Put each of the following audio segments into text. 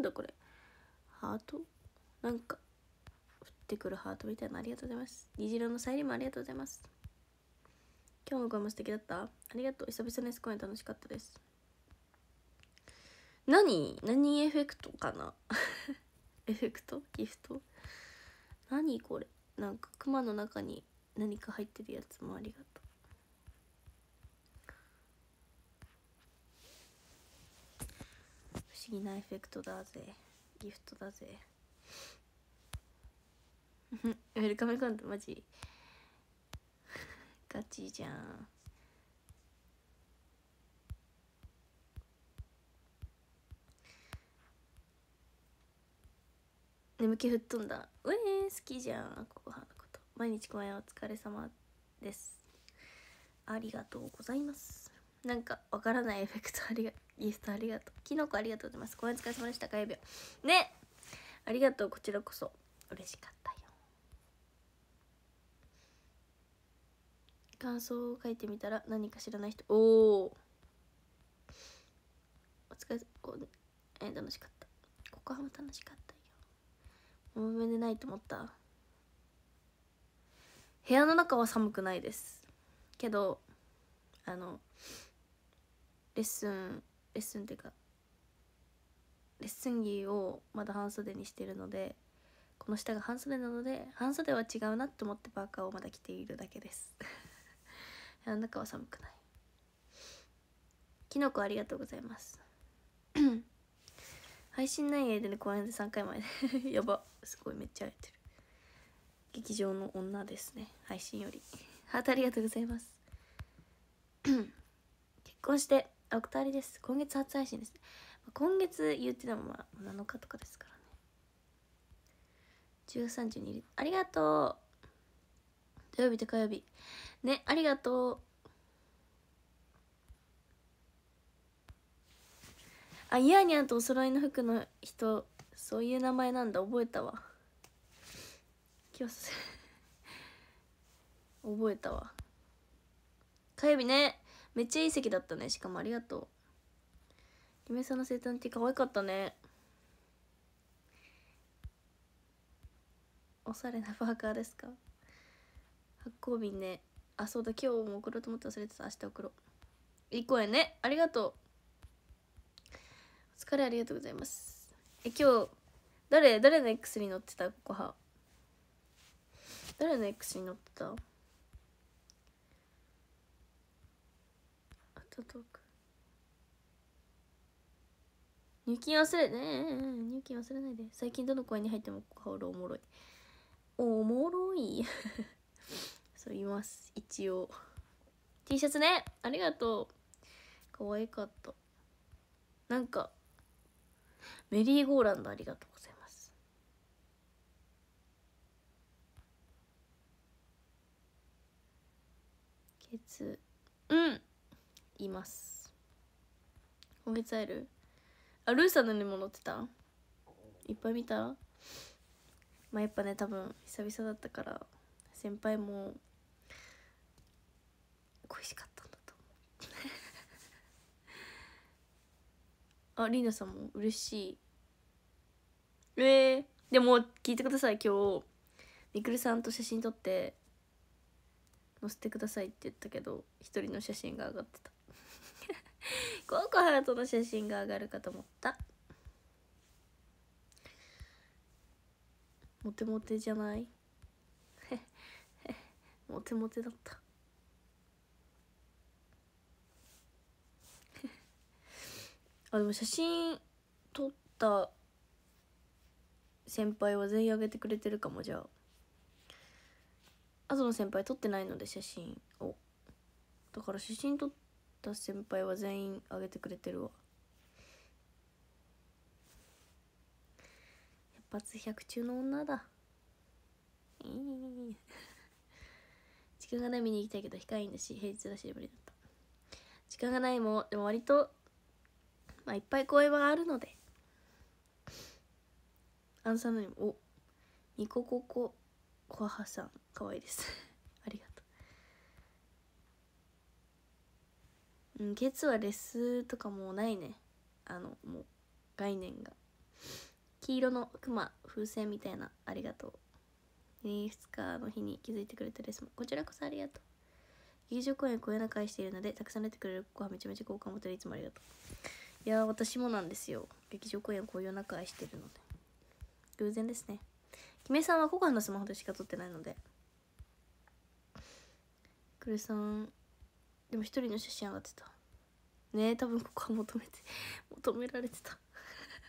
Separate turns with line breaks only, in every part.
なんだこれハートなんか降ってくるハートみたいなありがとうございます虹色のさゆりもありがとうございます今日の声も素敵だったありがとう久々のスコイン楽しかったです何何エフェクトかな エフェクトギフト何これなんか熊の中に何か入ってるやつもありがとう思議なエフェクトだぜギフトだぜ ウェルカムコントマジ ガチじゃん眠気吹っ飛んだうえー、好きじゃんここはのこと毎日公演お疲れ様ですありがとうございますなんかわからないエフェクトありがイーストありがとうキノコありがとうございますごお疲れ様でした火曜日ねありがとうこちらこそ嬉しかったよ感想を書いてみたら何か知らない人おおお疲れこえー、楽しかったここはも楽しかったよもめでないと思った部屋の中は寒くないですけどあのレッスンレッスンっていうかレッスン着をまだ半袖にしてるのでこの下が半袖なので半袖は違うなと思ってパーカーをまだ着ているだけです 中は寒くないきのこありがとうございます 配信内容でね公演で3回前 やばすごいめっちゃ会えてる劇場の女ですね配信よりハートありがとうございます 結婚してあ二人です今月初配信です今月言ってたもまあ7日とかですからね13時にありがとう土曜日と火曜日ねありがとうあイヤニャンとお揃いの服の人そういう名前なんだ覚えたわ今日 覚えたわ火曜日ねめっちゃいい席だったねしかもありがとう姫さんの生誕って可愛かったねおしゃれなパーカーですか発行日ねあそうだ今日も送ろうと思って忘れてた明日送ろういい声ねありがとうお疲れありがとうございますえ今日誰誰の X に乗ってたここは誰の X に乗ってたトトーク入金忘れね入金忘れないで最近どの公園に入っても香るおもろいおもろい そう言います一応 T シャツねありがとう可愛かったなんかメリーゴーランドありがとうございますうんいます今月会えるあルーさんのにも載ってたいっぱい見たまあやっぱね多分久々だったから先輩も恋しかったんだと思う あリーナさんも嬉しいえー、でも聞いてください今日みくるさんと写真撮って載せてくださいって言ったけど一人の写真が上がってた ココハトの写真が上がるかと思ったモテモテじゃない モテモテだった あでも写真撮った先輩は全員あげてくれてるかもじゃああとの先輩撮ってないので写真をだから写真撮ってた先輩は全員あげてくれてるわ一発百中の女だ 時間がない見に行きたいけど控えんだし平日だし無理だった時間がないもでも割とまあいっぱい公演はあるのでアンサーのにもおニココココハさんかわいいですうん、月はレスとかもうないね。あの、もう、概念が。黄色のクマ、風船みたいな、ありがとう。2日の日に気づいてくれたレスも、こちらこそありがとう。劇場公演いうな会しているので、たくさん出てくれる子はめちゃめちゃ豪華持てる、いつもありがとう。いや私もなんですよ。劇場公演小うな会してるので。偶然ですね。キメさんは古賀のスマホでしか撮ってないので。クルさんでも一人の写真上がってたね多分ここは求めて求められてた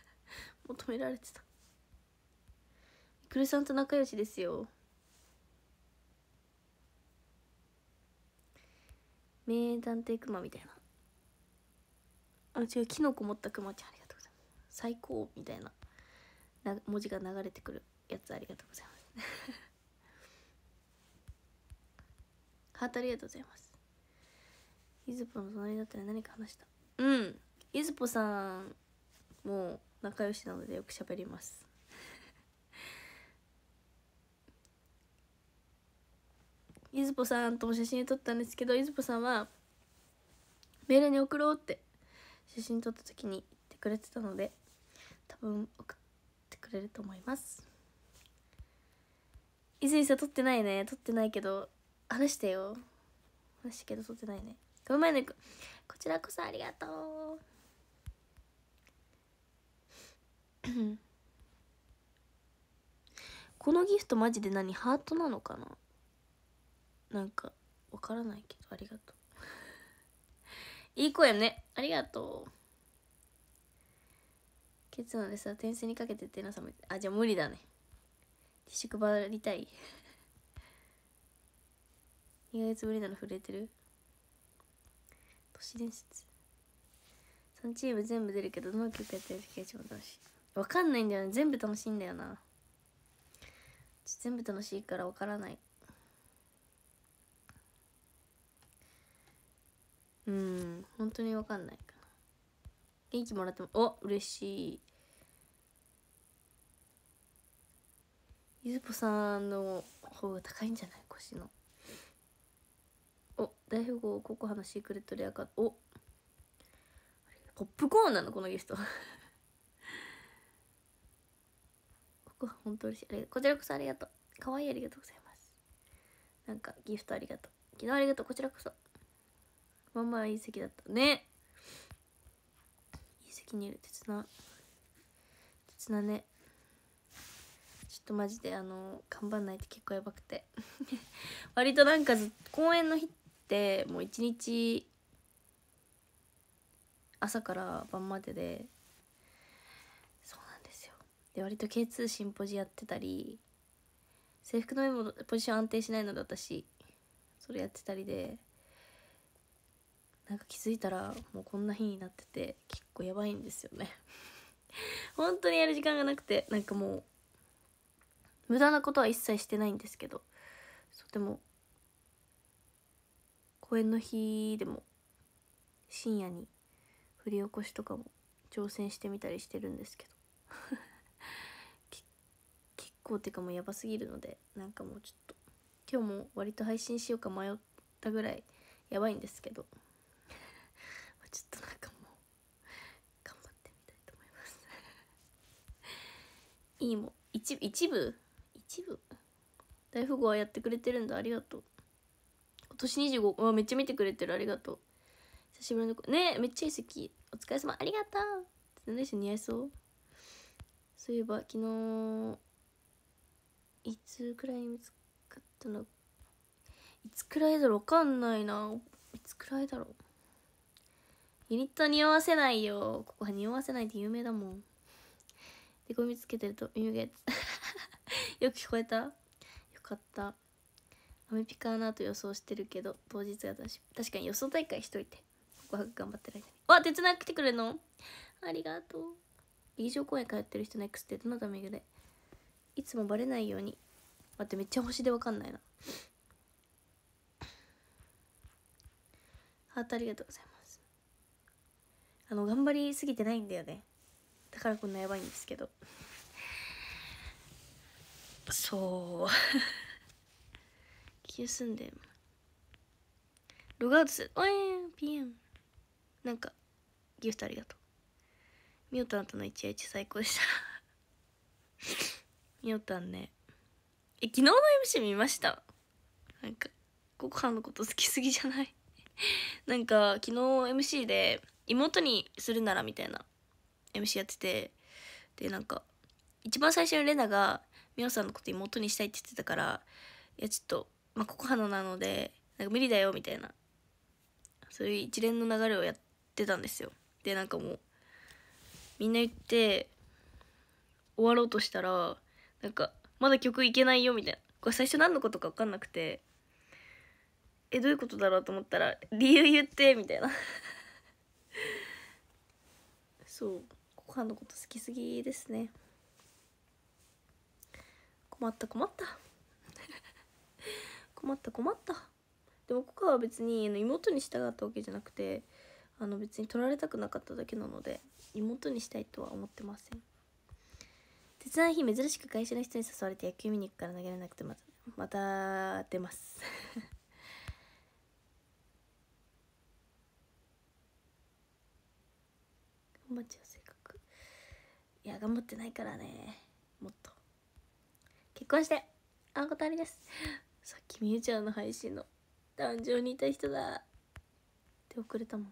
求められてたみくるさんと仲良しですよ名探偵クマみたいなあ違うキノコ持ったクマちゃんありがとうございます最高みたいなな文字が流れてくるやつありがとうございます ハートありがとうございますゆずぽの隣だったら何か話したうんゆずぽさんも仲良しなのでよく喋ります ゆずぽさんとも写真撮ったんですけどゆずぽさんはメールに送ろうって写真撮った時に言ってくれてたので多分送ってくれると思いますいずんさ撮ってないね撮ってないけど話してよ話したけど撮ってないねごめんねこちらこそありがとう このギフトマジで何ハートなのかななんかわからないけどありがとう いい子やねありがとうケツでさ点数にかけてってなさめあじゃあ無理だね自粛ばシりたい2 ヶ月ぶりなの震えてる市伝説3チーム全部出るけどどの曲やってるか一番楽しい分かんないんだよね全部楽しいんだよな全部楽しいから分からないうん本当に分かんないかな元気もらってもお嬉しいゆずぽさんの方が高いんじゃない腰の大富豪ココハのシークレットレアカードおポップコーンなのこのゲスト ここ本当嬉しいこちらこそありがとうかわいいありがとうございますなんかギフトありがとう昨日ありがとうこちらこそまんまいい席だったねいい席にいる鉄な鉄なねちょっとマジであの頑んないって結構やばくて 割となんか公園の日ってもう一日朝から晩まででそうなんですよで割と K2 シンポジやってたり制服の上もポジション安定しないので私それやってたりでなんか気づいたらもうこんな日になってて結構やばいんですよね 本当にやる時間がなくてなんかもう無駄なことは一切してないんですけどそうでも公演の日でも深夜に振り起こしとかも挑戦してみたりしてるんですけど 結構ってかもうやばすぎるのでなんかもうちょっと今日も割と配信しようか迷ったぐらいやばいんですけど ちょっとなんかもう頑張ってみたいと思います いいも一部一部一部大富豪はやってくれてるんだありがとう年25わめっちゃ見てくれてるありがとう久しぶりのねめっちゃいい席お疲れ様ありがとう全然似合いそうそういえば昨日いつくらいに見つかったのいつくらいだろうわかんないないつくらいだろうユニット匂わせないよここは匂わせないって有名だもんでゴミつけてると耳がやつよく聞こえたよかったアメピカーなと予想してるけど当日が私確かに予想大会しといて告白頑張ってる間にあ手伝ってくれるのありがとう劇場公演通ってる人の X ってどのタイミングでいつもバレないように待ってめっちゃ星でわかんないなハートありがとうございますあの頑張りすぎてないんだよねだからこんなやばいんですけどそう h んでログアウトするおえんピエンなんかギフトありがとうみおたんとの一夜一最高でしたみおたんねえ昨日の MC 見ましたなんかご飯のこと好きすぎじゃない なんか昨日 MC で妹にするならみたいな MC やっててでなんか一番最初にレナがみおさんのこと妹にしたいって言ってたからいやちょっとまあ、ココハのなのでなんか無理だよみたいなそういう一連の流れをやってたんですよでなんかもうみんな言って終わろうとしたらなんかまだ曲いけないよみたいなこれ最初何のことか分かんなくてえどういうことだろうと思ったら理由言ってみたいな そうココハのこと好きすぎですね困った困った困った困ったでもは別に妹に従ったわけじゃなくてあの別に取られたくなかっただけなので妹にしたいとは思ってません手伝い日珍しく会社の人に誘われて野球見に行くから投げられなくてまたまた出ます 頑張っちゃう性格いや頑張ってないからねもっと結婚してあんこたりですさっきみゆちゃんの配信の壇上にいた人だって遅れたもん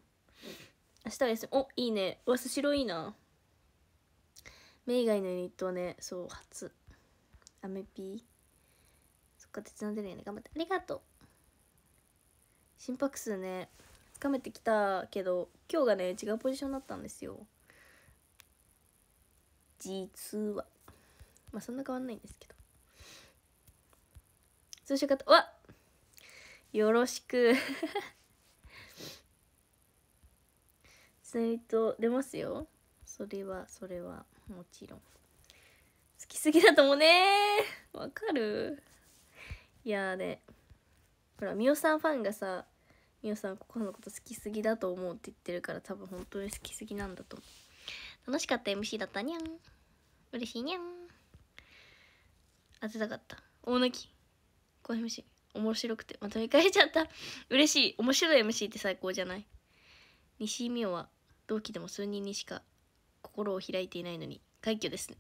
明日は休みおいいねわすしろいいな目以外のユニットはねそう初アメピーそっか手伝ってるよね頑張ってありがとう心拍数ねつかめてきたけど今日がね違うポジションだったんですよ実はまあそんな変わんないんですけど通所方、わよろしく ツイート出ますよ。それは、それは、もちろん。好きすぎだと思うねわかるいやーね。ほら、みおさんファンがさ、みおさん、ここのこと好きすぎだと思うって言ってるから、多分本当に好きすぎなんだと思う。楽しかった MC だったにゃん。嬉しいにゃん。当てたかった。大泣き。高 MC 面白くてまとめ替えちゃった嬉しい面白い MC って最高じゃない西井美桜は同期でも数人にしか心を開いていないのに快挙ですね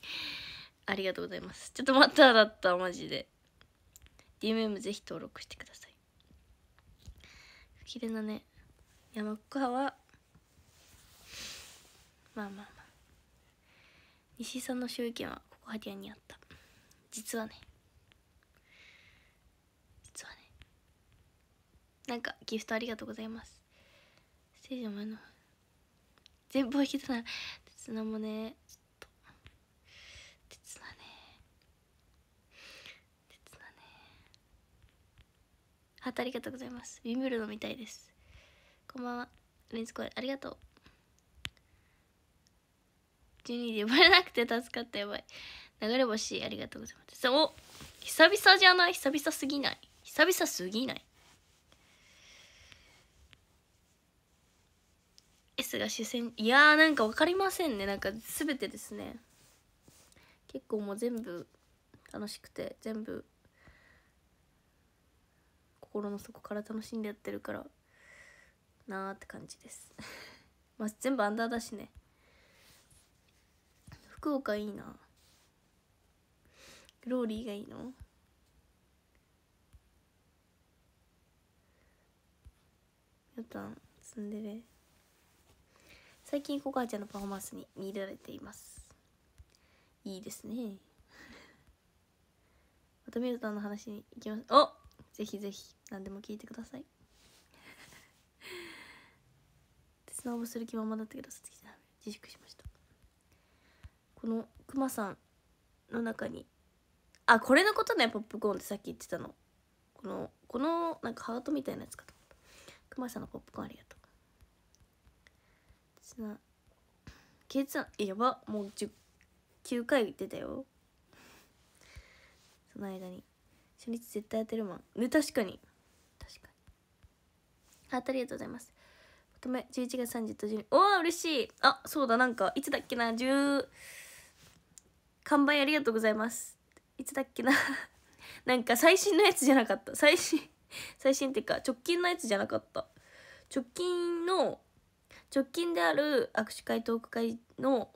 ありがとうございますちょっとっただったマジで DMM ぜひ登録してください綺麗なね山川はまあまあまあ西井さんの所有権はここハディアにあった実はねなんかギフトありがとうございます聖女前の前方引きたな鉄菜もねちょっと鉄菜ね鉄菜ねハートありがとうございますウィンブルドみたいですこんばんはレンズコールありがとう12でばれなくて助かったやばい流れ星ありがとうございますお久々じゃない久々すぎない久々すぎない S が主戦いやーなんか分かりませんねなんか全てですね結構もう全部楽しくて全部心の底から楽しんでやってるからなーって感じです まあ全部アンダーだしね福岡いいなグローリーがいいのやったんツンデレ最近コカちゃんのパフォーマンスに見られていますいいですね またミルトンの話に行きますおぜひぜひ何でも聞いてくださいスノー募する気ままだったけど自粛しましたこのクマさんの中にあこれのことねポップコーンってさっき言ってたのこのこのなんかハートみたいなやつかとクマさんのポップコーンありが血な血なえやばもう9回出たよその間に初日絶対当てるもんね確かに確かにあありがとうございますとめ、11月30と12おお嬉しいあそうだなんかいつだっけな10完売ありがとうございますいつだっけな なんか最新のやつじゃなかった最新最新っていうか直近のやつじゃなかった直近の直近である握手会トーク会の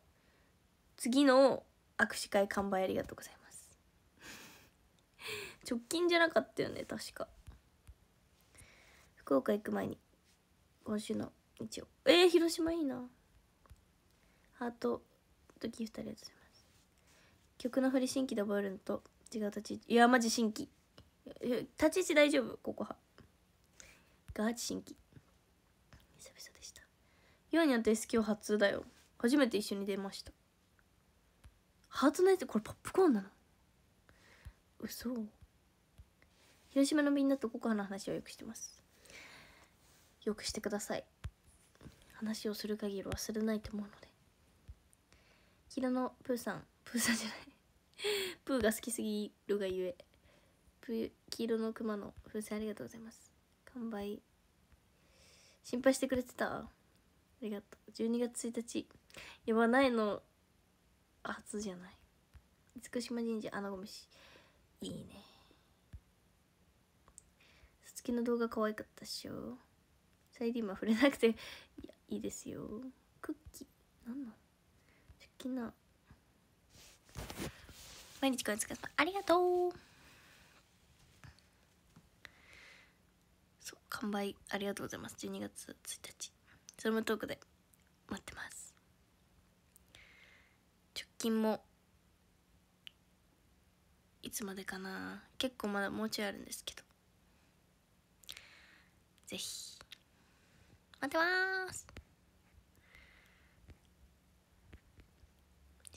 次の握手会完売ありがとうございます 直近じゃなかったよね確か福岡行く前に今週の日曜えー、広島いいなハートとギフトありがとうございます曲の振り新規で覚えるのと違う立ち位置いやマジ新規立ち位置大丈夫ここはガチ新規久々ようにと S 日初だよ初めて一緒に出ましたハートのやつこれポップコーンなの嘘広島のみんなとココハの話をよくしてますよくしてください話をする限り忘れないと思うので昨日のプーさんプーさんじゃないプーが好きすぎるがゆえプー黄色のクマの風船ありがとうございます完売心配してくれてたありがとう12月1日やばないの初じゃない厳島神社穴子飯いいねすつきの動画可愛かったっしょサイィーマ触れなくていやいいですよクッキー何なの好きな毎日ありがとうそう完売ありがとうございます12月1日ズームトークで待ってます直近もいつまでかな結構まだもうちょいあるんですけどぜひ待ってます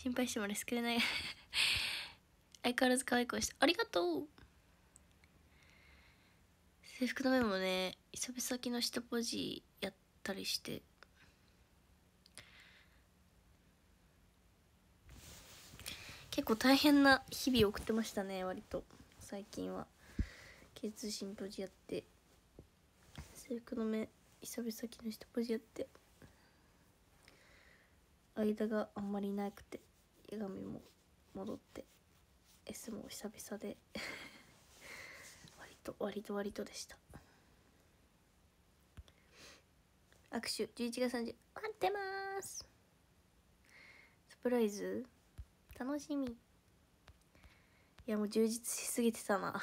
心配してもレスくれない 相変わらず可愛い声してありがとう制服の目もね久々昨日下ポジやってったりして結構大変な日々送ってましたね割と最近は K 通信ポジやって制服の目久々木下ポジやって間があんまりなくて八神も戻って S も久々で 割と割と割とでした。握手11月30待ってますサプライズ楽しみいやもう充実しすぎてたな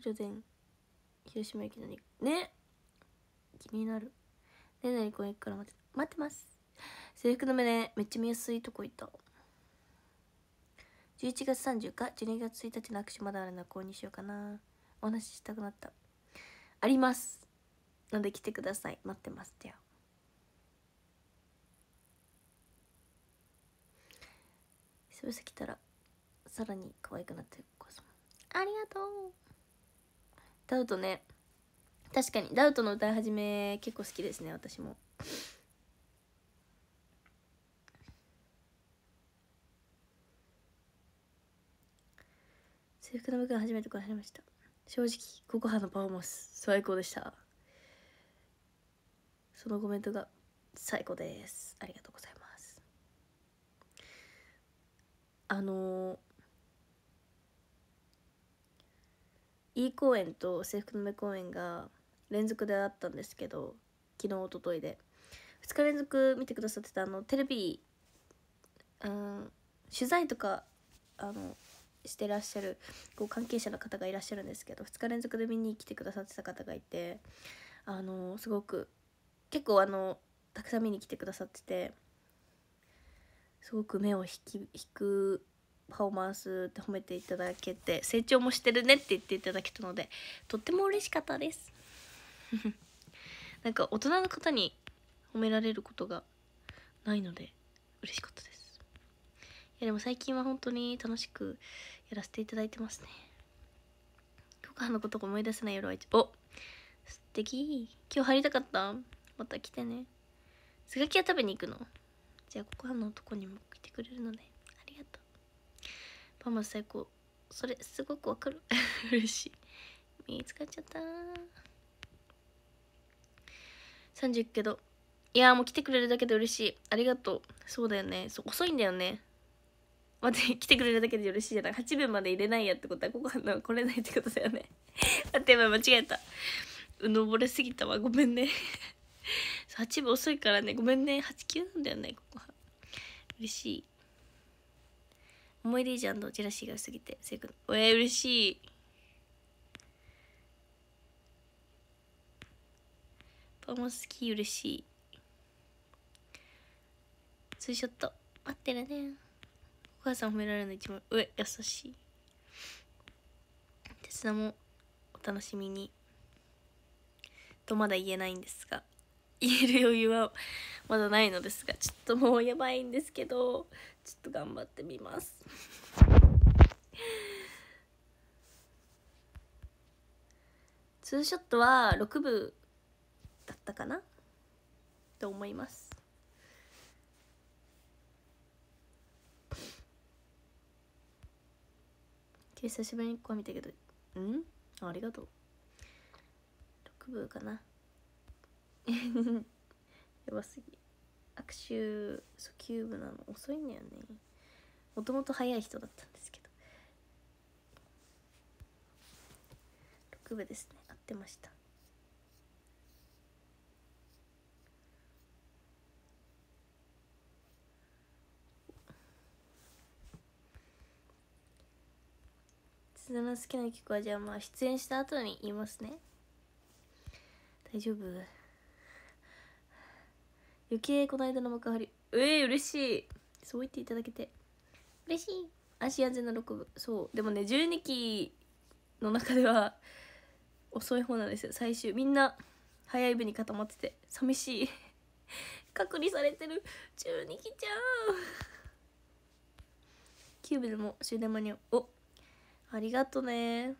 色電 広島駅のにね気になるねなにこ行くから待って待ってます制服の目ねめっちゃ見やすいとこ行った11月30か12月1日の握手まだあるな購入しようかなお話ししたくなったありますので来てください待ってますってよ久々来たらさらに可愛くなってるそ。さありがとうダウトね確かにダウトの歌い始め結構好きですね私も制服の部分初めてこられました正直ココハのパフォーマンス最高でしたそのコメントが最高ですありがとうございますあのい、ー、い公演と制服の目公演が連続であったんですけど昨日おとといで2日連続見てくださってたあのテレビ、うん、取材とかあのしてらっしゃるこう関係者の方がいらっしゃるんですけど2日連続で見に来てくださってた方がいてあのすごく結構あのたくさん見に来てくださっててすごく目を引き引くパフォーマンスって褒めていただけて成長もしてるねって言っていただけたのでとっても嬉しかったです なんか大人の方に褒められることがないので嬉しかったですいやでも最近は本当に楽しくやらせていただいてますね許可のことが思い出せない夜は一お素敵今日入りたかったまた来てねスガキは食べに行くのじゃあご飯のとこにも来てくれるので、ね、ありがとうパマ最高それすごくわかる 嬉しい見つかっちゃった30けどいやもう来てくれるだけで嬉しいありがとうそうだよねそう遅いんだよね待って 来てくれるだけで嬉しいじゃない8分まで入れないやってことはご飯の来れないってことだよね待って今間違えたうのぼれすぎたわごめんね8分遅いからねごめんね89なんだよねここは嬉しい思い出じゃんどジェラシーがすぎてせいくえー、嬉しいパも好き嬉しいツーショット待ってるねお母さん褒められるの一番うえ優しい手伝もお楽しみにとまだ言えないんですが言える余裕はまだないのですがちょっともうやばいんですけどちょっと頑張ってみますツーショットは6部だったかなと思います久しぶりに1個見たけどうんありがとう6部かな やばすぎ握手そうキューブなの遅いんだよねもともと早い人だったんですけど6部ですね合ってましたの好きな曲はじゃあまあ出演した後に言いますね大丈夫余計この間の幕張ええー、嬉しいそう言っていただけて嬉しい安心安全な6部そうでもね12期の中では遅い方なんですよ最終みんな早い部に固まってて寂しい 隔離されてる12期ちゃんキューブでも終電間に合うおありがとね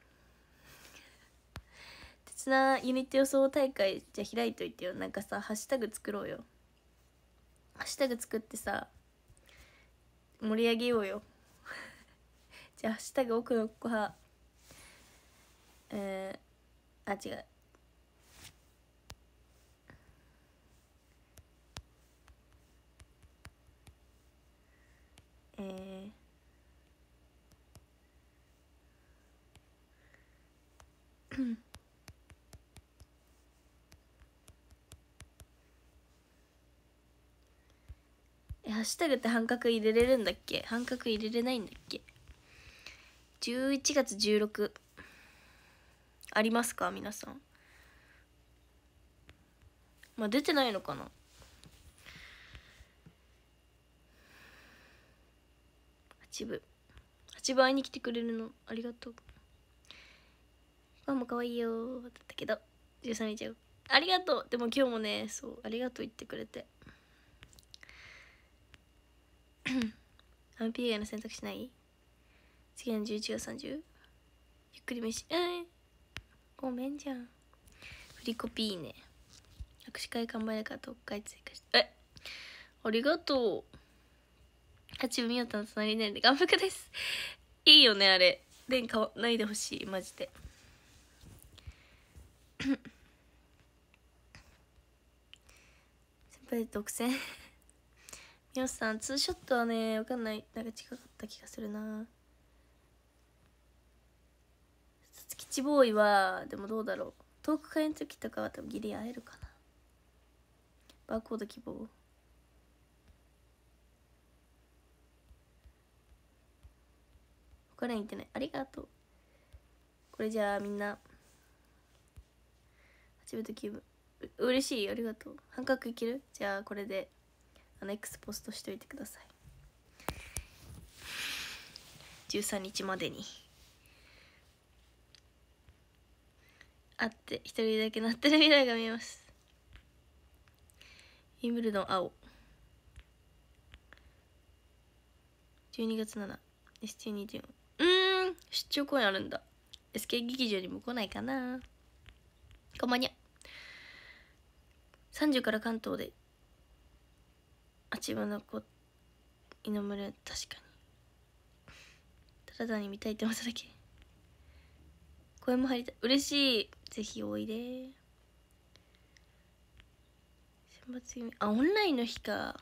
鉄なユニット予想大会じゃ開いといてよなんかさハッシュタグ作ろうよハッシュタグ作ってさ盛り上げようよ じゃあ「ハッシュタグ奥の子は、えー、あ違うえーうん。ハッシュタグって半角入れれるんだっけ半角入れれないんだっけ11月16ありますか皆さんまあ出てないのかな8部8部会いに来てくれるのありがとうファンも可愛いよだったけど13日よありがとうでも今日もねそうありがとう言ってくれてピー以外の選択しない次の11月30ゆっくり飯うんごめんじゃん振りコピーね握手会頑張れから特会追加してえありがとう八海よたの隣になるんで眼福ですいいよねあれ蓮買ないでほしいマジで 先輩独占みよさんツーショットはねわかんないなんか近かった気がするな吉ボーイはでもどうだろう遠く会の時とかは多分ギリ会えるかなバーコード希望他れに行ってないありがとうこれじゃあみんな8分と9分嬉しいありがとう半角いけるじゃあこれであの X ポストしておいてください13日までに会って一人だけなってる未来が見えますインブルドン青12月 7ST24 うん出張公演あるんだ SK 劇場にも来ないかなこんばんにゃ30から関東であちばの子居眠る確かにただに見たいって思っただけ声も入りたい嬉しいぜひおいで選抜組あオンラインの日か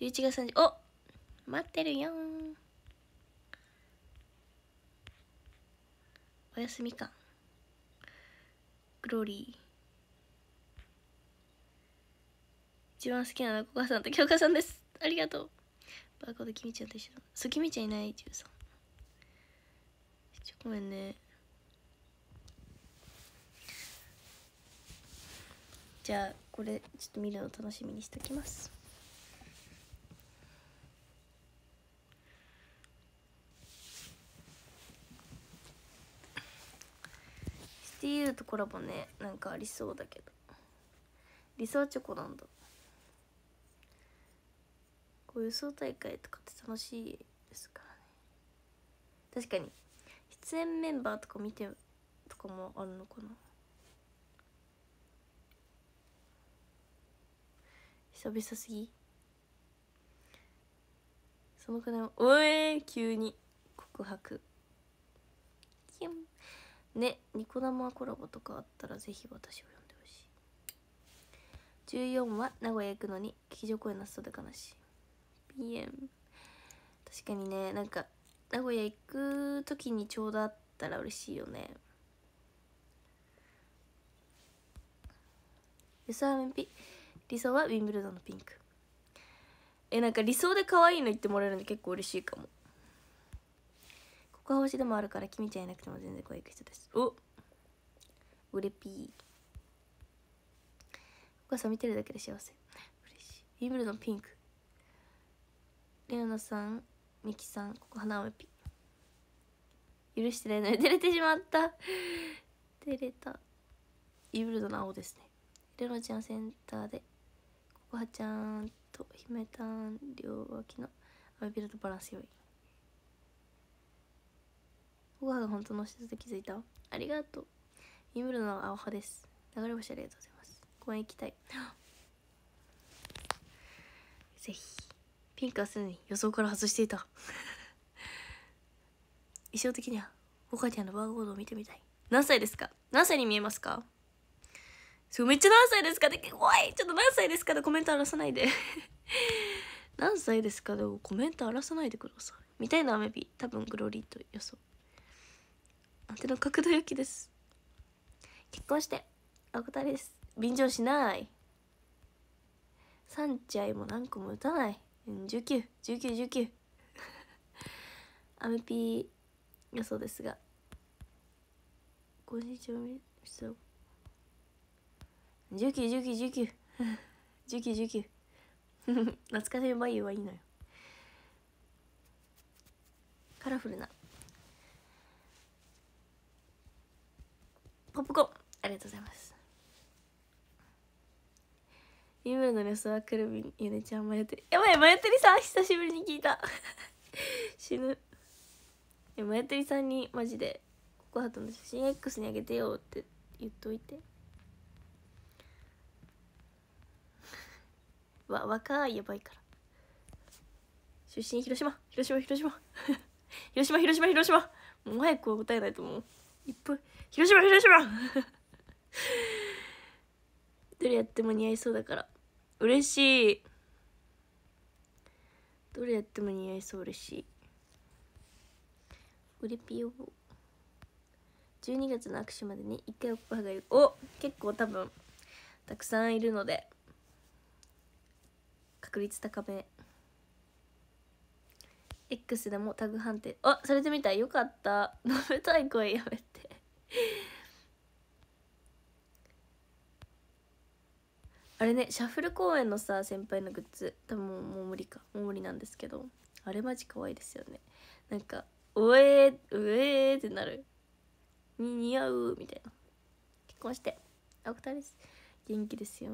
11月30お待ってるよおやすみかグローリー一番好きなのはコカさんと京香さんですありがとうバーコードキミちゃんと一緒だそうキミちゃんいない13ちょごめんねじゃあこれちょっと見るの楽しみにしておきますシティユとコラボねなんかありそうだけど理想チョコなんだこう予想大会とかって楽しいですからね確かに出演メンバーとか見てとかもあるのかな久々すぎそのくらいおえー、急に告白キュンねニコ生コラボとかあったらぜひ私を呼んでほしい14は名古屋行くのに劇場公演すとで悲しい確かにねなんか名古屋行く時にちょうどあったら嬉しいよね理想はピ理想はウィンブルドンのピンクえなんか理想で可愛いの言ってもらえるの結構嬉しいかもここは星でもあるから君ちゃんいなくても全然可いく人ですおうれぴーここはさ見てるだけで幸せ嬉しいウィンブルドンピンクレオナさんミキさんここ花をピ許してないのに照れてしまった照れたイブルドの青ですねレオナちゃんセンターでここはちゃんと姫たん両脇のアメビルとバランス良いココハが本当の人で気づいたありがとうイブルドの青葉です流れ星ありがとうございます公園行きたいぜひピンクはすでに予想から外していた衣装 的には岡ちゃんのバーコードを見てみたい何歳ですか何歳に見えますかそうめっちゃ何歳ですかで、おいちょっと何歳ですかでコメント荒らさないで 何歳ですかでもコメント荒らさないでくださいみたいなアメビ多分グロリーと予想アンテナ角度良きです結婚してあこえです便乗しないサンチャイも何個も打たない191919アメピー予想ですがこんにちは19191919 19 19懐かしいバイユはいいのよカラフルなポップコーンありがとうございますイムルのレスくるみゆねちゃん迷ってやばい迷ってりさん久しぶりに聞いた 死ぬえマヨてりさんにマジでココハトの写真 X にあげてよって言っといて わ若いやばいから出身広島広島広島 広島広島広島もう早く答えないと思ういっぱい広島広島どれやっても似合いそうだから嬉しいどれやっても似合いそう嬉しいうれぴよ12月の握手までに1回おぱいがいるお結構多分たくさんいるので確率高め X でもタグ判定あされてみたよかった飲めたい声やめてあれねシャッフル公演のさ先輩のグッズ多分もう無理かもう無理なんですけどあれマジ可愛いですよねなんか「おえーうえー」ってなるに似合うみたいな結婚して青くたです元気ですよ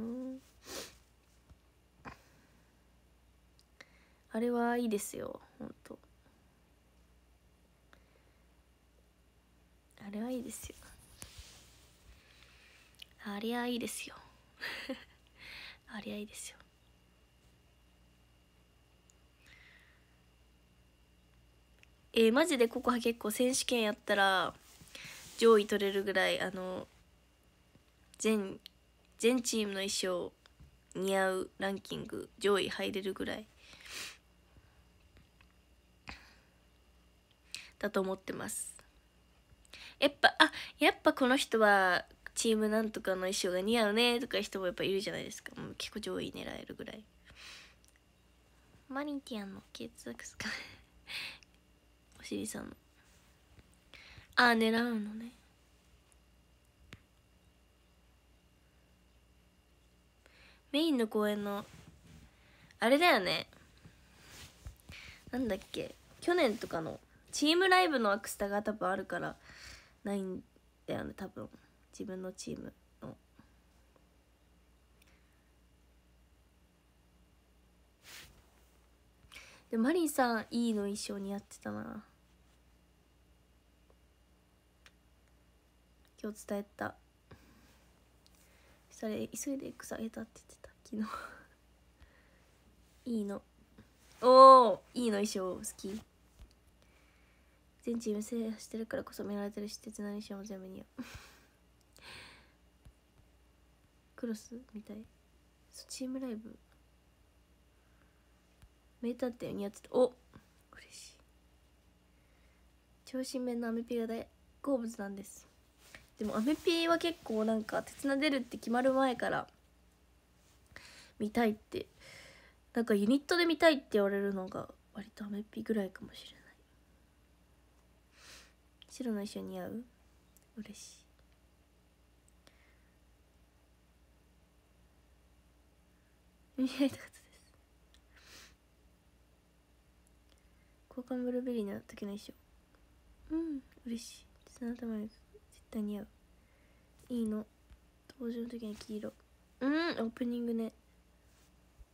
あれはいいですよほんとあれはいいですよありゃいいですよありゃいいですよえー、マジでココハ結構選手権やったら上位取れるぐらいあの全全チームの衣装似合うランキング上位入れるぐらいだと思ってますやっぱあやっぱこの人はチームなんとかの衣装が似合うねとか人もやっぱいるじゃないですかもう結構上位狙えるぐらいマリンティアンのケツアクスかお尻さんのああ狙うのねメインの公演のあれだよねなんだっけ去年とかのチームライブのアクスタが多分あるからないんだよね多分自分のチームのでマリンさんいいの衣装似合ってたな今日伝えたそれ急いで草げたって言ってた昨日 いいのおおいいの衣装好き全チーム制覇してるからこそ見られてるし手の衣装も全部似合うクロスみたいチームライブ名探偵にやってたお嬉しい超新面のアメピが大好物なんですでもアメピは結構なんか「鉄な出る」って決まる前から見たいってなんかユニットで見たいって言われるのが割とアメピぐらいかもしれない白の衣装似合う嬉しい見られたったです交換ブルーベリーの時の衣装うん嬉しいその頭に絶対似合ういいの登場の時の黄色うんオープニングね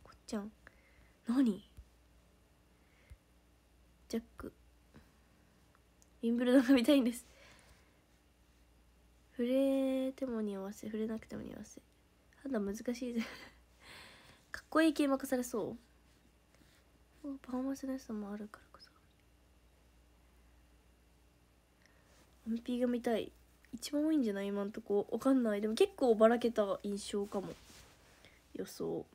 こっちゃん何ジャックウィンブルドンが見たいんです触れても匂わせ触れなくても匂わせ判断難しいですかっこいい系任されそうパフォーマンスの良さもあるからこそアンピーが見たい一番多いんじゃない今んとこわかんないでも結構ばらけた印象かも予想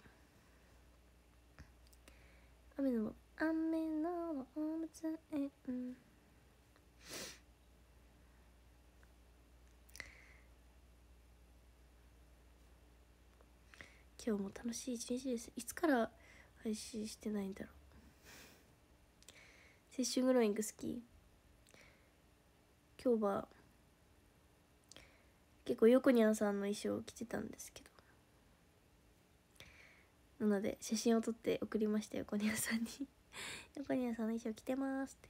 雨の雨のおむつえうん今日も楽しい一日ですいつから配信してないんだろう青春グローイング好き今日は結構よこにゃんさんの衣装を着てたんですけどなので写真を撮って送りました横にゃんさんに 横にゃんさんの衣装着てますって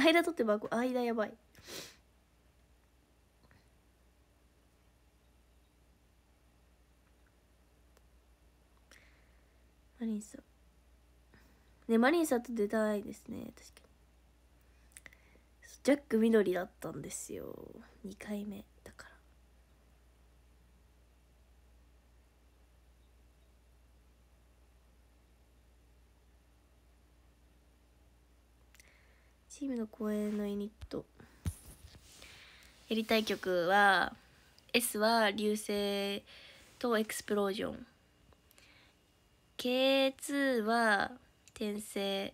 間取ってば間やばいマリンさんねマリンさんと出たいですね確かにジャック緑だったんですよ2回目だからチームの公演のユニットやりたい曲は S は流星とエクスプロージョン K2 は転生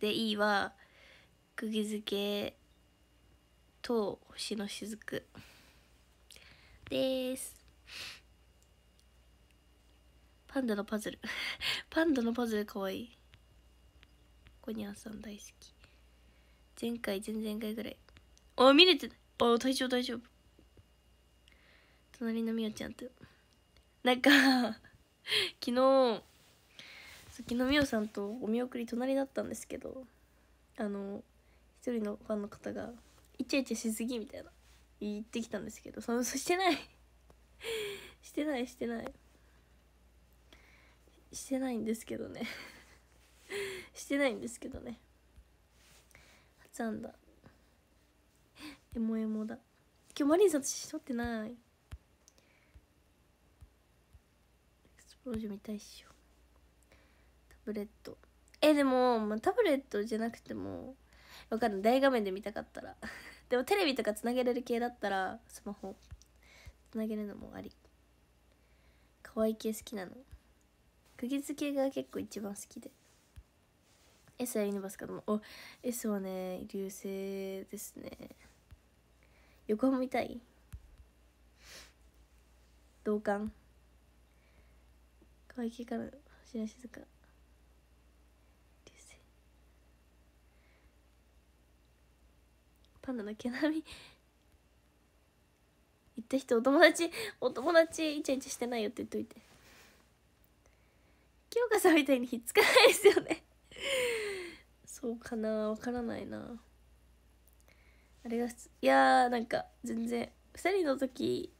で E は釘付けと星の雫ですパンダのパズル パンダのパズルかわいいコニャンさん大好き前回前々回ぐらいあ見れてないあ大丈夫大丈夫隣のみおちゃんとなんか 昨日昨日美桜さんとお見送り隣だったんですけどあの一人のファンの方が「イチャイチャしすぎ」みたいな言ってきたんですけどそのしてない してないしてないしてないんですけどね してないんですけどね挟んだエモエモだ今日マリンさんと撮ってないロジ見たいっしょタブレットえでも、まあ、タブレットじゃなくてもわかんない大画面で見たかったら でもテレビとかつなげれる系だったらスマホつなげるのもあり可愛い系好きなの釘付けが結構一番好きで S はユニバースかもお S はね流星ですね横浜見たい同感可愛いから星野静流星パンダの毛並み言った人お友達お友達イチャイチャしてないよって言っといて清香さんみたいにひっつかないですよねそうかなわからないなあれがいやーなんか全然2人の時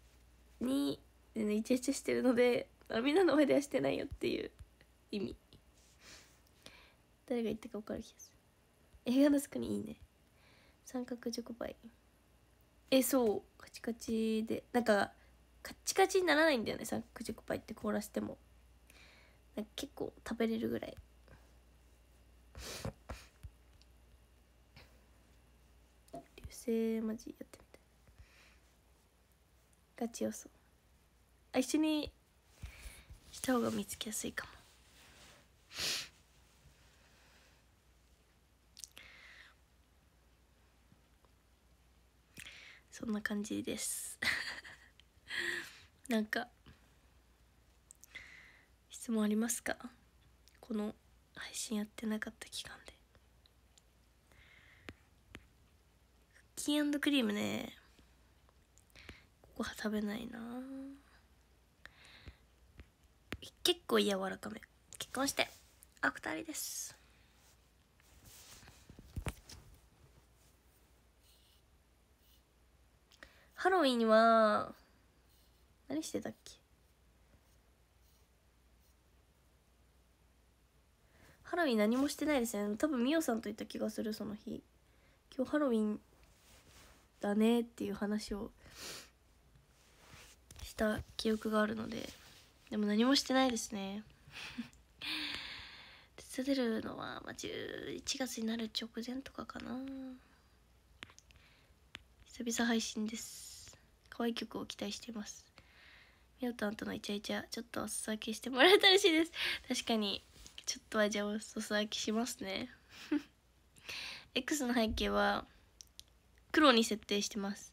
に、ね、イチャイチャしてるのでみんなの前ではしてないよっていう意味誰が言ったか分かる気がする映画のスクにいいね三角チョコパイえそうカチカチでなんかカチカチにならないんだよね三角チョコパイって凍らしてもなんか結構食べれるぐらい流星マジやってみたいガチ予想あ一緒にした方が見つけやすいかもそんな感じです なんか質問ありますかこの配信やってなかった期間でクッキークリームねここは食べないな結構柔らかめ結婚してお二人ですハロウィンは何してたっけハロウィン何もしてないですね多分ミオさんといた気がするその日今日ハロウィンだねっていう話をした記憶があるのででも何もしてないですね手伝えるのは、まあ、11月になる直前とかかな久々配信です可愛い曲を期待していますみおたんとのイチャイチャちょっとお裾分けしてもらえたらしいです確かにちょっとはじゃあお裾分けしますね X の背景は黒に設定してます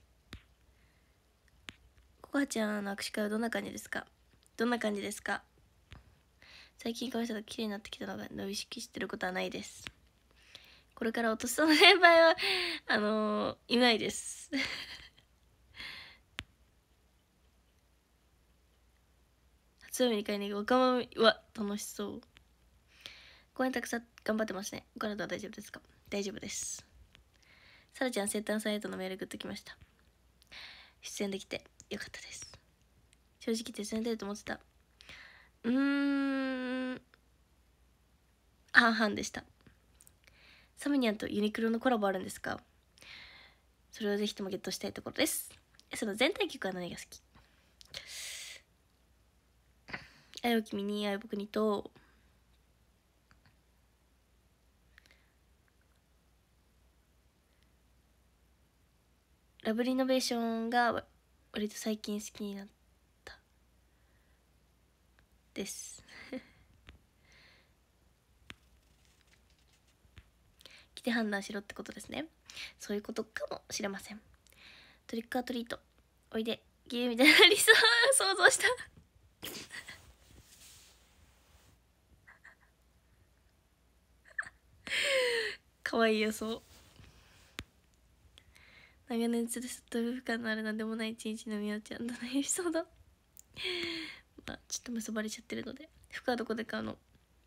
コカちゃんの握手会はどんな感じですかどんな感じですか最近顔したと綺麗になってきたのが伸びしきしてることはないですこれから落としそうな先輩はあのー、いないです 初読みに買いに行若者は楽しそう公演たくさん頑張ってますねお体は大丈夫ですか大丈夫ですさらちゃん生誕祭へトのメールグッときました出演できてよかったです正直手伝いたいと思ってたうーん半々でしたサムニャンとユニクロのコラボあるんですかそれをぜひともゲットしたいところですその全体曲は何が好き愛を君に愛を僕にとラブリノベーションが割と最近好きになってです来 て判断しろってことですねそういうことかもしれませんトリックアトリートおいでゲーみたいな理想 想像した かわいい予想長年連れ添った夫婦間のあれなんでもない一日のみおちゃんとのエピソードったちょっと結ばれちゃってるので服はどこで買うの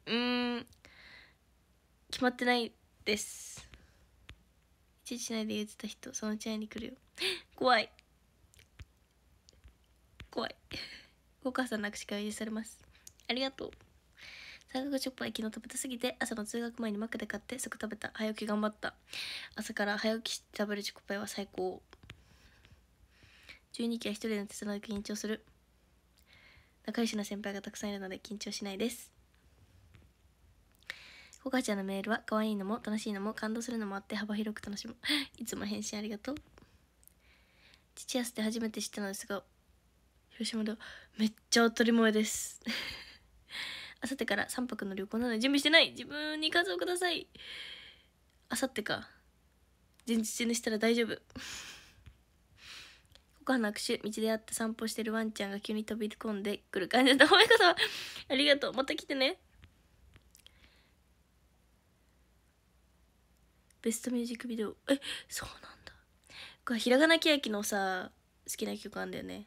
うん決まってないです一時いで言ってた人そのうち会いに来るよ 怖い怖いお母さんなくしか許されますありがとう三角チョッパー昨日食べたすぎて朝の通学前にマックで買って即食べた早起き頑張った朝から早起きして食べるチョコパイは最高12期は一人の手伝い緊張する仲良しの先輩がたくさんいるので緊張しないですコカちゃんのメールは可愛いのも楽しいのも感動するのもあって幅広く楽しむ いつも返信ありがとう父安で初めて知ったのですが広島ではめっちゃ当たり前です あさってから3泊の旅行なので準備してない自分に感想くださいあさってか前日にしたら大丈夫他の握手道で会って散歩してるワンちゃんが急に飛び込んでくる感じだった親方ありがとうまた来てねベストミュージックビデオえそうなんだこれひらがなけやきのさ好きな曲あんだよね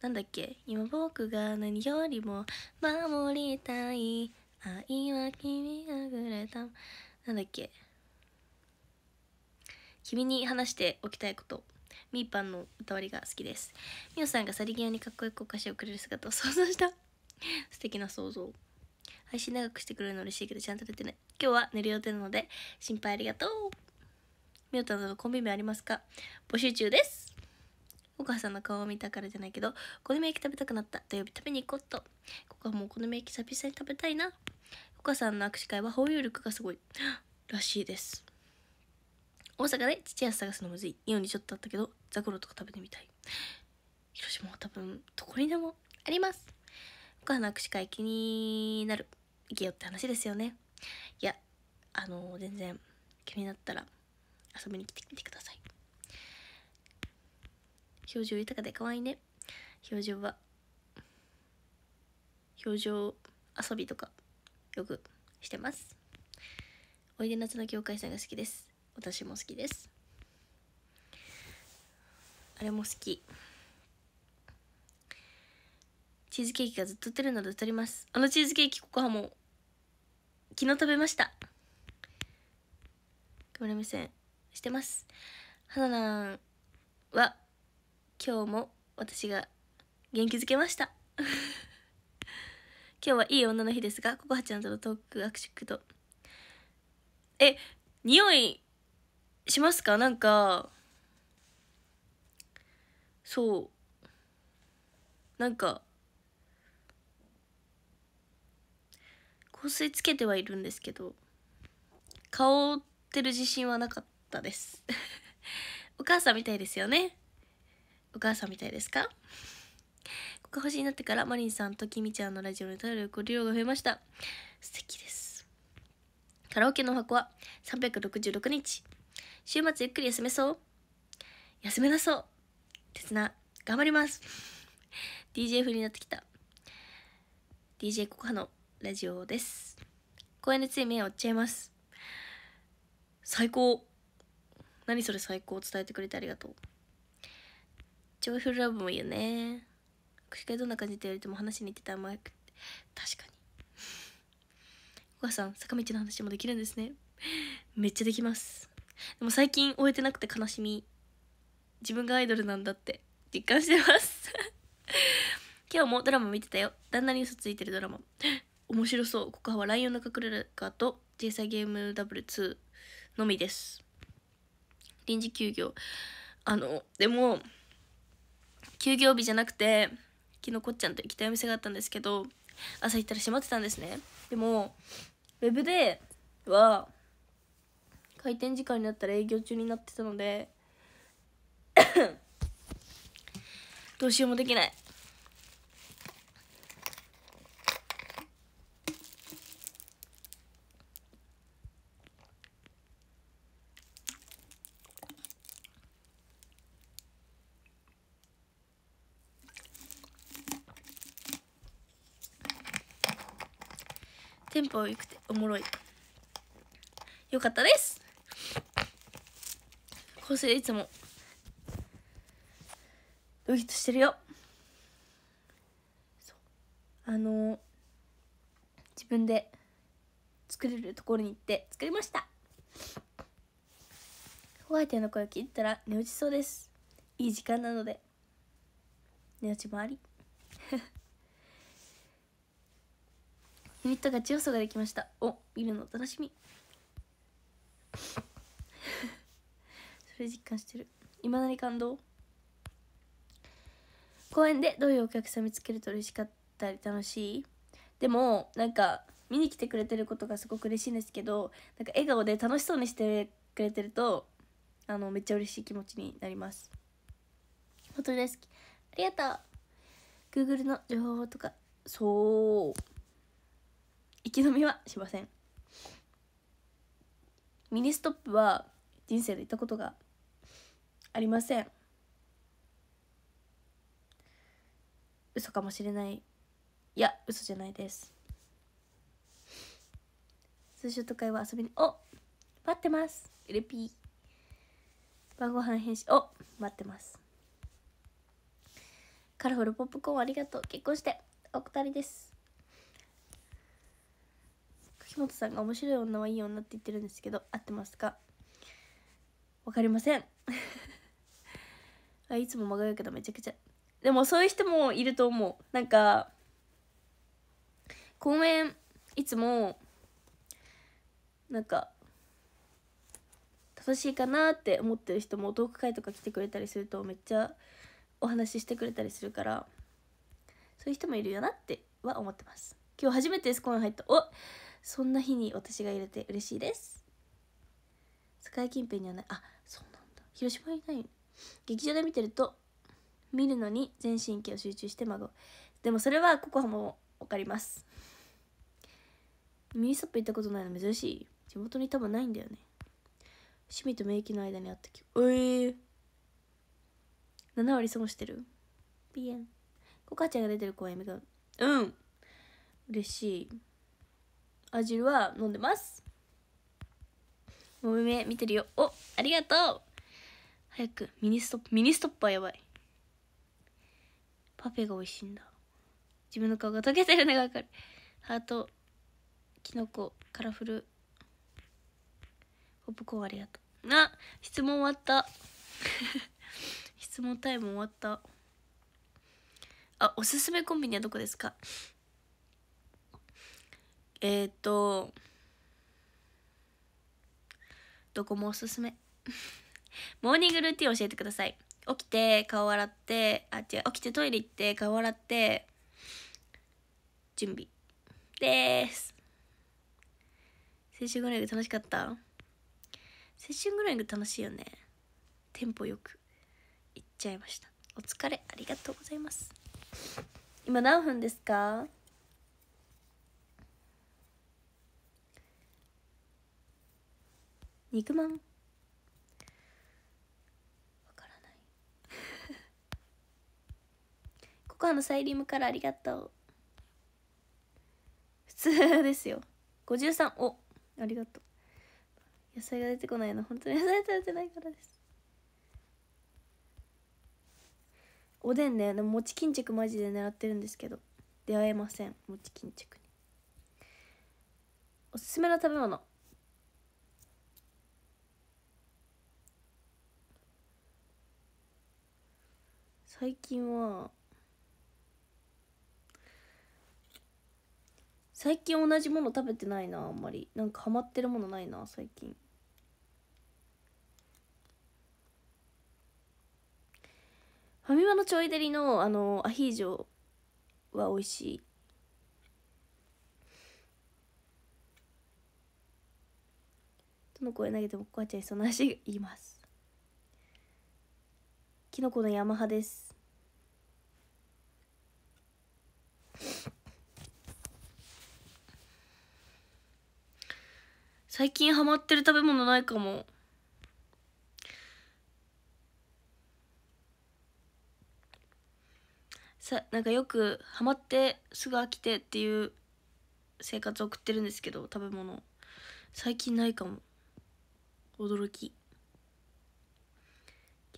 なんだっけ今僕が何よりも守りたい愛は君がくれたなんだっけ君に話しておきたいことみーぱんの歌わりが好きですみおさんがさりげにかっこよくお菓子をくれる姿を想像した 素敵な想像配信長くしてくれるの嬉しいけどちゃんと出てない今日は寝る予定なので心配ありがとうみおたんのコンビ名ありますか募集中ですお母さんの顔を見たからじゃないけどお好み焼き食べたくなった土曜日食べに行こうっとここはもうお好み焼き久々に食べたいなお母さんの握手会は包容力がすごい らしいです大阪でちっちゃいやつ探すのむずいイオンにちょっとあったけどザクロとか食べてみたい広島は多分どこにでもあります僕は握手会気になる行けよって話ですよねいやあのー、全然気になったら遊びに来てみてください表情豊かで可愛いね表情は表情遊びとかよくしてますおいで夏の教会さんが好きです私も好きですあれも好きチーズケーキがずっと売ってるので太りますあのチーズケーキここはもう昨日食べましたカメラ目線してます花ななは今日も私が元気づけました 今日はいい女の日ですがここはちゃんとのトーク握手とえ匂いしますかなんかそうなんか香水つけてはいるんですけど顔ってる自信はなかったです お母さんみたいですよねお母さんみたいですかここ星になってからマリンさんとキミちゃんのラジオに頼るご利用が増えました素敵ですカラオケの箱は366日週末ゆっくり休めそう休めなそう鉄な頑張ります DJ 風になってきた DJ ココハのラジオです公園でつい目を追っちゃいます最高何それ最高伝えてくれてありがとうジョイフルラブもいいよね握手会どんな感じって言われても話に行ってた甘くて確かにココハさん坂道の話もできるんですねめっちゃできますでも最近終えてなくて悲しみ自分がアイドルなんだって実感してます 今日もドラマ見てたよ旦那に嘘ついてるドラマ面白そうここは「ライオンの隠れるか」と「j s ゲーム W2」のみです臨時休業あのでも休業日じゃなくて昨日こっちゃんと行きたいお店があったんですけど朝行ったら閉まってたんですねでもウェブでは開店時間になったら営業中になってたので どうしようもできないテンポよくておもろいよかったですこういつもドキッとしてるよあの自分で作れるところに行って作りましたホワイトの声を聞いたら寝落ちそうですいい時間なので寝落ちもありユニットガチそうができましたお見るの楽しみれ実感してるまだに感動公園でどういうお客さん見つけると嬉しかったり楽しいでもなんか見に来てくれてることがすごく嬉しいんですけどなんか笑顔で楽しそうにしてくれてるとあのめっちゃ嬉しい気持ちになります本当に大好きありがとう Google の情報とかそう生き込みはしませんミニストップは人生で行ったことがありません嘘かもしれないいや嘘じゃないですツーシ会は遊びにお待ってますうれぴ晩ご飯返信お待ってますカラフルポップコーンありがとう結婚してお二人です柿本さんが面白い女はいい女って言ってるんですけど合ってますかわかりませんあいつも曲がいけどめちゃくちゃでもそういう人もいると思うなんか公園いつもなんか楽しいかなって思ってる人もトーク会とか来てくれたりするとめっちゃお話ししてくれたりするからそういう人もいるよなっては思ってます今日初めてスコーン入ったおそんな日に私が入れて嬉しいです世界近辺にはないあそうなんだ広島にない劇場で見てると見るのに全神経を集中してまでもそれはココハも分かりますミニストップ行ったことないの珍しい地元に多分ないんだよね趣味と免疫の間にあった気ええー、7割損してるピエンコカちゃんが出てる公演見うん嬉しいアジルは飲んでますもめ見てるよおありがとう早くミニストップミニストップはやばいパフェが美味しいんだ自分の顔が溶けてるのが分かるハートキノコカラフルポップコーンありがとうな質問終わった 質問タイム終わったあおすすめコンビニはどこですかえっ、ー、とどこもおすすめモーニングルーティン教えてください起きて顔洗ってあ違う起きてトイレ行って顔洗って準備です青春グライング楽しかった青春グライング楽しいよねテンポよく行っちゃいましたお疲れありがとうございます今何分ですか肉まんコアのサイリウムからありがとう普通ですよ53おありがとう野菜が出てこないの本当に野菜食べてないからですおでんねでも餅巾着マジで狙ってるんですけど出会えません餅巾着におすすめの食べ物最近は最近同じもの食べてないなあんまりなんかハマってるものないな最近ファミマのちょい照りのあのアヒージョは美味しいどの声投げてもこわちゃんその足が言いますキノコの山派です最近ハマってる食べ物ないかもさなんかよくハマってすぐ飽きてっていう生活を送ってるんですけど食べ物最近ないかも驚き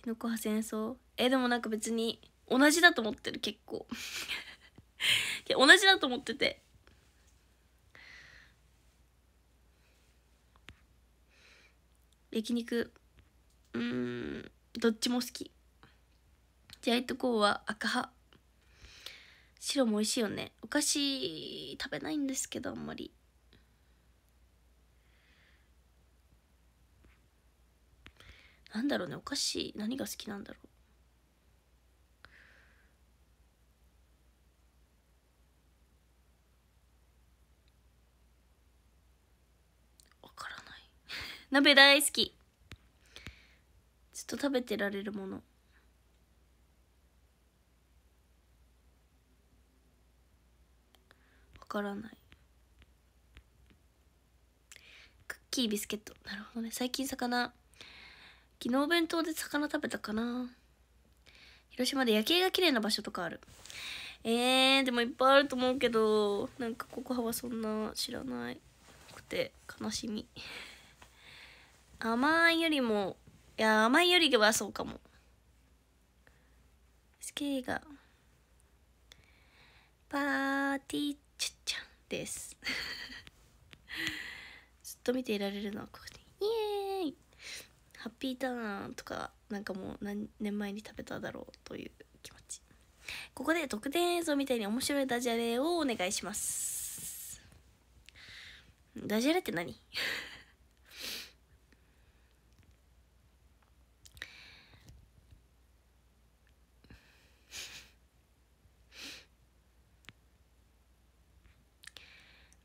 きのこ派戦争えでもなんか別に同じだと思ってる結構 同じだと思ってて焼肉うーんどっちも好きジャイトコーは赤派白も美味しいよねお菓子食べないんですけどあんまりなんだろうねお菓子何が好きなんだろう鍋大好きずっと食べてられるものわからないクッキービスケットなるほどね最近魚昨日お弁当で魚食べたかな広島で夜景が綺麗な場所とかあるえー、でもいっぱいあると思うけどなんかここはそんな知らないくて悲しみ甘いよりもいや甘いよりはそうかも好きがパーティーちっちゃんです ずっと見ていられるのはここでイエーイハッピーターンとかなんかもう何年前に食べただろうという気持ちここで特典映像みたいに面白いダジャレをお願いしますダジャレって何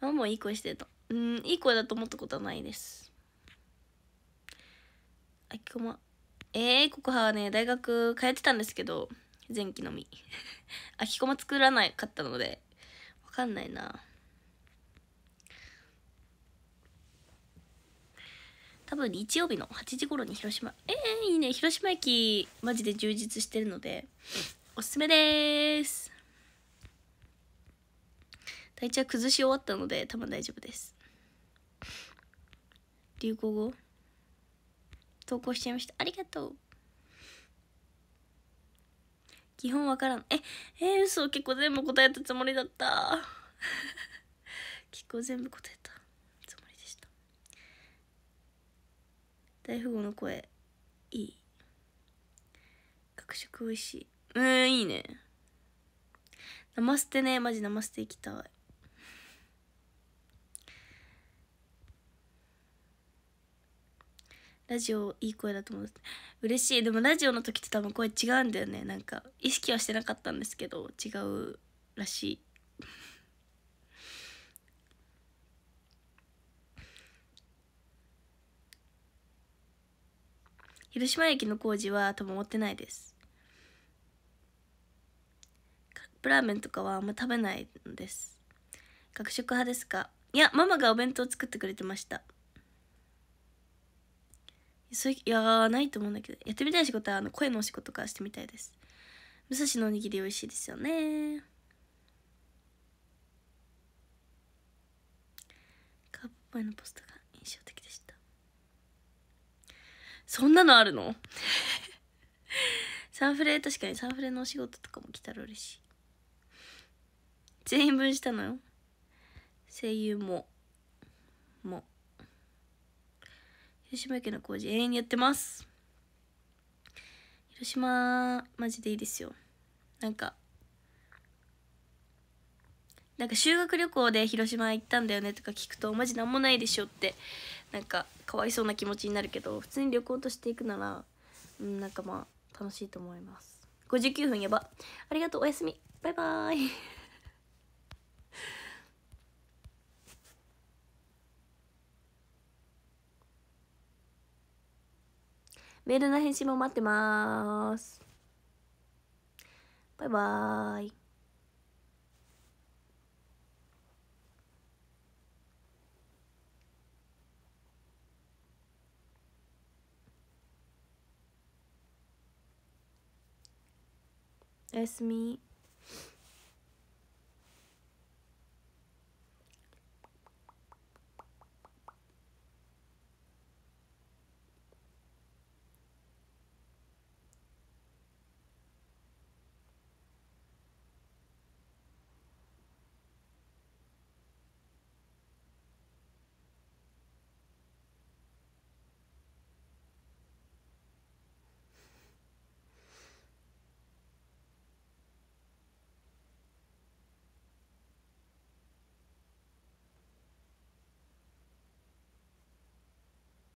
ママいい声してたうんいい声だと思ったことはないですあきこまえー、ここはね大学通ってたんですけど前期のみ あきこま作らなかったのでわかんないな多分日曜日の8時頃に広島ええー、いいね広島駅マジで充実してるのでおすすめです体調崩し終わったので多分大丈夫です流行語投稿しちゃいましたありがとう基本わからんええー、嘘結構全部答えたつもりだった 結構全部答えたつもりでした大富豪の声いい学食美味しいうんいいねナマステねマジナマステ行きたいラジオいい声だと思って嬉しいでもラジオの時と多分声違うんだよねなんか意識はしてなかったんですけど違うらしい広島駅の工事は多分持ってないですカップラーメンとかはあんま食べないんです学食派ですかいやママがお弁当作ってくれてましたそいやないと思うんだけどやってみたい仕事はあの声のお仕事からしてみたいです武蔵のおにぎり美味しいですよねカーっぽいのポストが印象的でしたそんなのあるの サンフレ確かにサンフレのお仕事とかも来たら嬉しい全員分したのよ声優も広島駅の工事永遠にやってます広島マジでいいですよなんかなんか修学旅行で広島行ったんだよねとか聞くとマジ何もないでしょってなんかかわいそうな気持ちになるけど普通に旅行としていくならうんなんかまあ楽しいと思います59分やばありがとうおやすみバイバーイメールの返信も待ってます。バイバーイ。おやすみ。